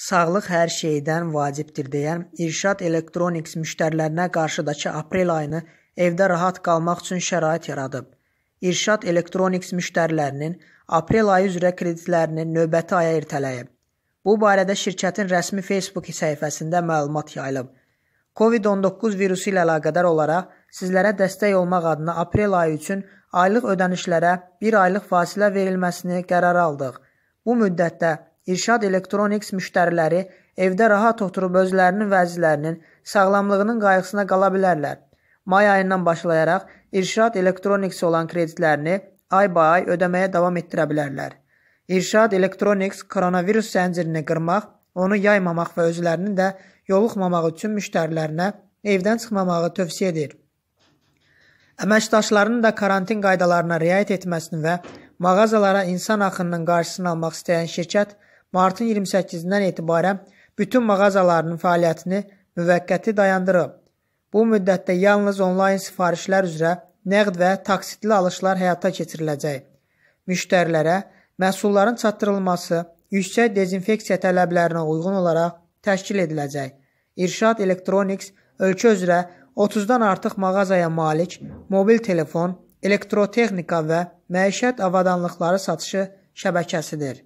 Sağlıq hər şeydən vacibdir deyən İrşad Electronics müştərilərinə qarşıdakı aprel ayını evdə rahat qalmaq üçün şərait yaradıb. İrşad Electronics müştərilərinin aprel ayı üzrə kreditlərini növbəti aya irtələyib. Bu barədə şirkətin rəsmi Facebook səhifəsində məlumat yayılıb. COVID-19 virusu ilə əlaqədar olaraq sizlərə dəstək olmaq adına aprel ayı üçün aylıq ödənişlərə 1 aylıq fasilə verilməsini qərara aldıq. Bu müddətdə İrşad Elektroniks müştəriləri evdə rahat oturub özlərinin və əzizlərinin sağlamlığının qayğısına qala bilərlər. May ayından başlayaraq İrşad Elektroniks olan kreditlərini ay-bay ay ödəməyə davam etdirə bilərlər. İrşad Elektroniks koronavirus zəncirini qırmaq, onu yaymamaq və özlərinin də yoluxmamaq üçün müştərilərinə evdən çıxmamağı tövsiyə edir. Əməkdaşlarının da karantin qaydalarına riayət etməsini və mağazalara insan axınının qarşısını almaq istəyən şirkət martın 28-dən etibarən bütün mağazalarının fəaliyyətini müvəqqəti dayandırıb. Bu müddətdə yalnız onlayn sifarişlər üzrə nəqd və taksitli alışlar həyata keçiriləcək. Müştərilərə məhsulların çatdırılması yüksək dezinfeksiya tələblərinə uyğun olaraq təşkil ediləcək. İrşad Elektroniks ölkə üzrə 30-dan artıq mağazaya malik mobil telefon, elektrotexnika və məişət avadanlıqları satışı şəbəkəsidir.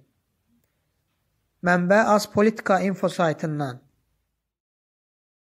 Mənbə az politika info saytından.